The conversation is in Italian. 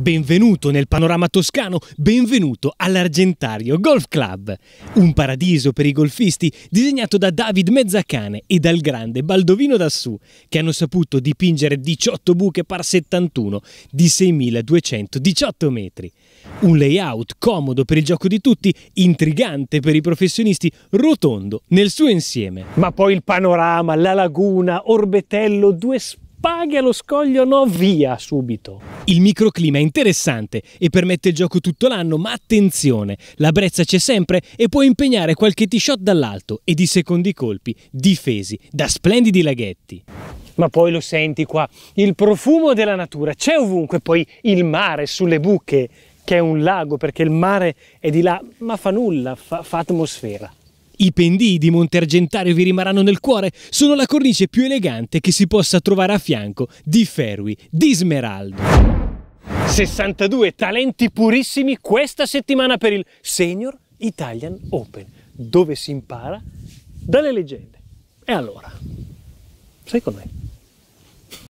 Benvenuto nel panorama toscano, benvenuto all'Argentario Golf Club, un paradiso per i golfisti disegnato da David Mezzacane e dal grande Baldovino Dassù, che hanno saputo dipingere 18 buche par 71 di 6.218 metri. Un layout comodo per il gioco di tutti, intrigante per i professionisti, rotondo nel suo insieme. Ma poi il panorama, la laguna, Orbetello, due spazi paga allo scoglio no via subito. Il microclima è interessante e permette il gioco tutto l'anno, ma attenzione, la brezza c'è sempre e può impegnare qualche t-shot dall'alto e di secondi colpi difesi da splendidi laghetti. Ma poi lo senti qua, il profumo della natura, c'è ovunque poi il mare sulle buche, che è un lago perché il mare è di là, ma fa nulla, fa, fa atmosfera. I pendii di Montergentario vi rimarranno nel cuore, sono la cornice più elegante che si possa trovare a fianco di Ferwi, di Smeraldo. 62 talenti purissimi questa settimana per il Senior Italian Open, dove si impara dalle leggende. E allora, sai con me?